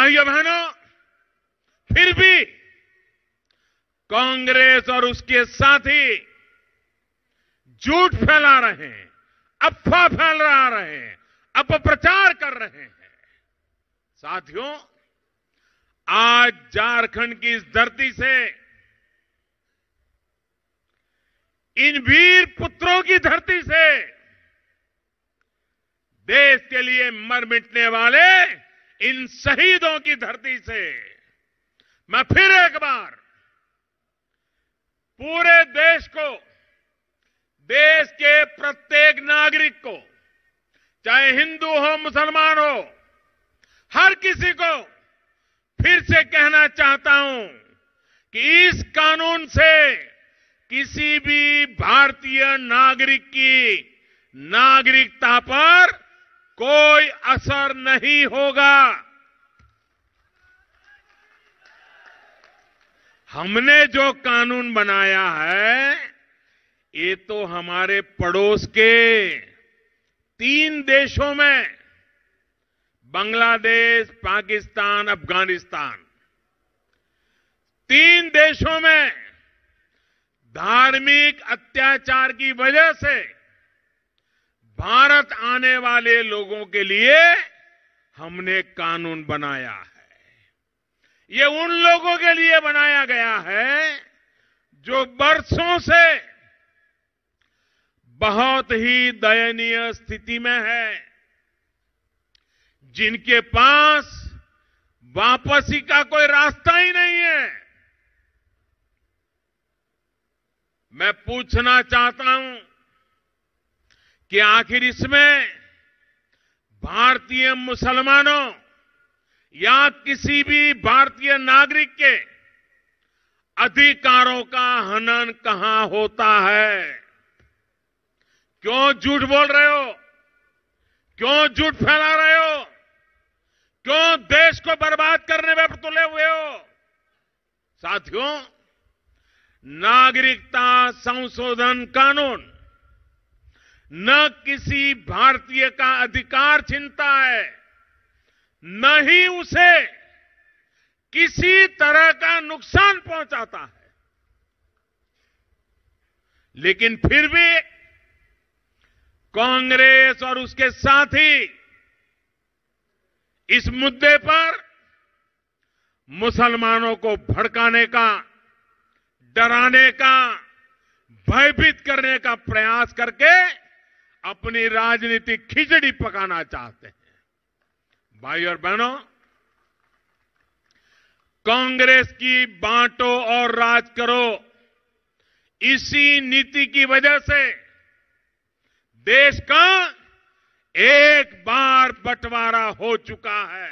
भाइयों बहनों फिर भी कांग्रेस और उसके साथी झूठ फैला रहे हैं अफवाह फैल रहा रहे हैं अपप्रचार कर रहे हैं साथियों आज झारखंड की इस धरती से इन वीर पुत्रों की धरती से देश के लिए मर मिटने वाले इन शहीदों की धरती से मैं फिर एक बार पूरे देश को देश के प्रत्येक नागरिक को चाहे हिंदू हो मुसलमान हो हर किसी को फिर से कहना चाहता हूं कि इस कानून से किसी भी भारतीय नागरिक की नागरिकता पर कोई असर नहीं होगा हमने जो कानून बनाया है ये तो हमारे पड़ोस के तीन देशों में बांग्लादेश पाकिस्तान अफगानिस्तान तीन देशों में धार्मिक अत्याचार की वजह से भारत आने वाले लोगों के लिए हमने कानून बनाया है ये उन लोगों के लिए बनाया गया है जो बरसों से बहुत ही दयनीय स्थिति में है जिनके पास वापसी का कोई रास्ता ही नहीं है मैं पूछना चाहता हूं कि आखिर इसमें भारतीय मुसलमानों या किसी भी भारतीय नागरिक के अधिकारों का हनन कहां होता है क्यों झूठ बोल रहे हो क्यों झूठ फैला रहे हो क्यों देश को बर्बाद करने में तुले हुए हो साथियों नागरिकता संशोधन कानून न किसी भारतीय का अधिकार छिनता है न ही उसे किसी तरह का नुकसान पहुंचाता है लेकिन फिर भी कांग्रेस और उसके साथी इस मुद्दे पर मुसलमानों को भड़काने का डराने का भयभीत करने का प्रयास करके अपनी राजनीतिक खिचड़ी पकाना चाहते हैं भाई और बहनों कांग्रेस की बांटो और राज करो इसी नीति की वजह से देश का एक बार बंटवारा हो चुका है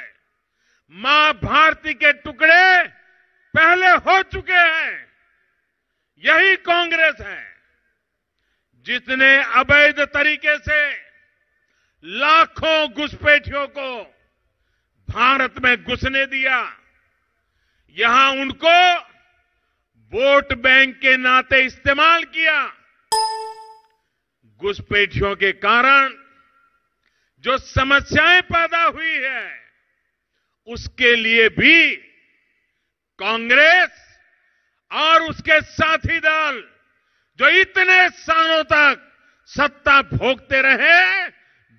मां भारती के टुकड़े पहले हो चुके हैं यही कांग्रेस है जिसने अवैध तरीके से लाखों घुसपैठियों को भारत में घुसने दिया यहां उनको वोट बैंक के नाते इस्तेमाल किया घुसपैठियों के कारण जो समस्याएं पैदा हुई है उसके लिए भी कांग्रेस और उसके साथी दल जो इतने सालों तक सत्ता भोगते रहे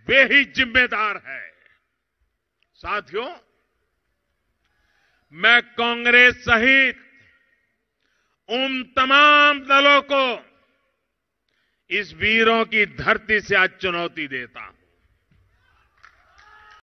वे ही जिम्मेदार है साथियों मैं कांग्रेस सहित उन तमाम दलों को इस वीरों की धरती से आज चुनौती देता हूं